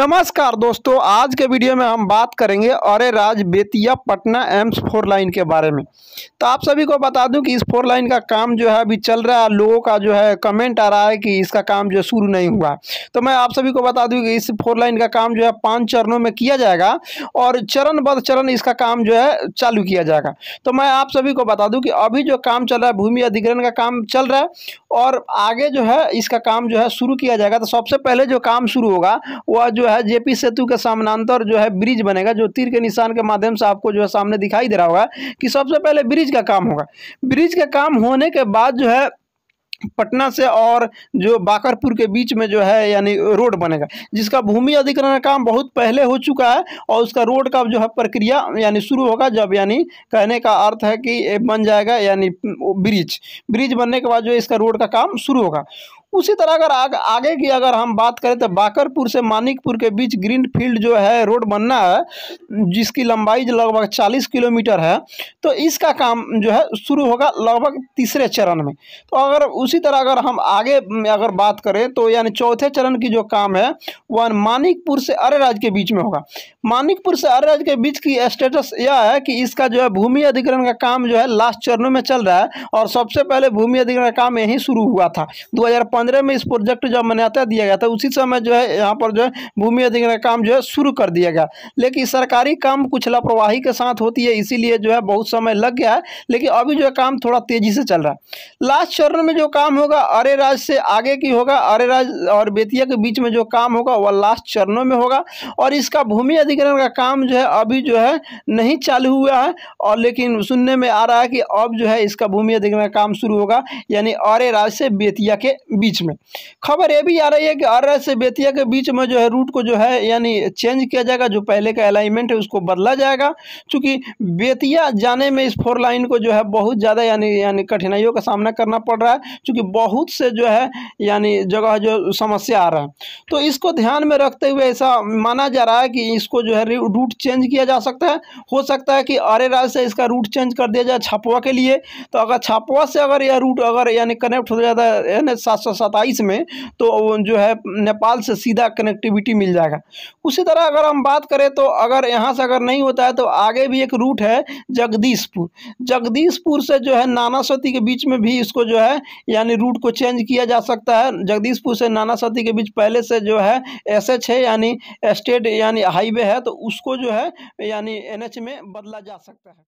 नमस्कार दोस्तों आज के वीडियो में हम बात करेंगे Areraj Bettiah Patna AIIMS four lane के बारे में तो आप सभी को बता दूं कि इस फोर लाइन का काम जो है अभी चल रहा है लोगों का जो है कमेंट आ रहा है कि इसका काम जो शुरू नहीं हुआ तो मैं आप सभी को बता दूं कि इस फोर लाइन का काम जो है पाँच चरणों में किया जाएगा और चरण बद चरण इसका काम जो है चालू किया जाएगा तो मैं आप सभी को बता दूँ कि अभी जो काम चल रहा है भूमि अधिग्रहण का काम चल रहा है और आगे जो है इसका काम जो है शुरू किया जाएगा तो सबसे पहले जो काम शुरू होगा वह जो है जेपी सेतु के सामनांतर जो है ब्रिज बनेगा जो तीर के निशान के माध्यम से आपको जो है सामने दिखाई दे रहा होगा कि सबसे पहले ब्रिज का काम होगा ब्रिज का काम होने के बाद जो है पटना से और जो बाकरपुर के बीच में जो है यानी रोड बनेगा जिसका भूमि अधिग्रहण का काम बहुत पहले हो चुका है और उसका रोड का जो है प्रक्रिया यानी शुरू होगा जब यानी कहने का अर्थ है कि बन जाएगा यानी ब्रिज ब्रिज बनने के बाद जो इसका रोड का काम शुरू होगा उसी तरह अगर आग, आगे की अगर हम बात करें तो बाकरपुर से मानिकपुर के बीच ग्रीन फील्ड जो है रोड बनना है जिसकी लंबाई जो लगभग चालीस किलोमीटर है तो इसका काम जो है शुरू होगा लगभग तीसरे चरण में तो अगर उसी तरह अगर हम आगे अगर बात करें तो यानी चौथे चरण की जो काम है वह मानिकपुर से अरेराज के बीच में होगा मानिकपुर से अरेराज के बीच की स्टेटस यह है कि इसका जो है भूमि अधिग्रहण का काम जो है लास्ट चरणों में चल रहा है और सबसे पहले भूमि अधिग्रहण का काम यहीं शुरू हुआ था दो पंद्रह में इस प्रोजेक्ट जो मान्यता दिया गया था उसी समय जो है यहाँ पर जो है भूमि अधिग्रहण काम जो है शुरू कर दिया गया लेकिन सरकारी काम कुछ लापरवाही के साथ होती है इसीलिए जो है बहुत समय लग गया है लेकिन अभी जो है काम थोड़ा तेज़ी से चल रहा है लास्ट चरण में जो काम होगा अरे राज से आगे की होगा अरे राज और बेतिया के बीच में जो काम होगा वह लास्ट चरणों में होगा और इसका भूमि अधिग्रहण का काम जो है अभी जो है नहीं चालू हुआ है और लेकिन सुनने में आ रहा है कि अब जो है इसका भूमि अधिग्रहण काम शुरू होगा यानी अरे राज से बेतिया के बीच बीच में खबर ये भी आ रही है कि आर्य से बेतिया के बीच में जो है रूट को जो है यानी चेंज किया जाएगा जो पहले का अलाइनमेंट है उसको बदला जाएगा क्योंकि बेतिया जाने में इस फोर लाइन को जो है बहुत ज़्यादा यानी यानी कठिनाइयों का सामना करना पड़ रहा है चूँकि बहुत से जो है यानी जगह जो समस्या आ रहा है तो इसको ध्यान में रखते हुए ऐसा माना जा रहा है कि इसको जो है रूट चेंज किया जा सकता है हो सकता है कि आर्य राज्य से इसका रूट चेंज कर दिया जाए छापुआ के लिए तो अगर छापवा से अगर यह रूट अगर यानी कनेक्ट हो जाता है सात सौ 1927 में तो जो है नेपाल से सीधा कनेक्टिविटी मिल जाएगा उसी तरह अगर हम बात करें तो अगर यहाँ से अगर नहीं होता है तो आगे भी एक रूट है जगदीशपुर जगदीशपुर से जो है नानासती के बीच में भी इसको जो है यानी रूट को चेंज किया जा सकता है जगदीशपुर से नानासती के बीच पहले से जो है एस एच है यानी स्टेट यानी हाईवे है तो उसको जो है यानी एन में बदला जा सकता है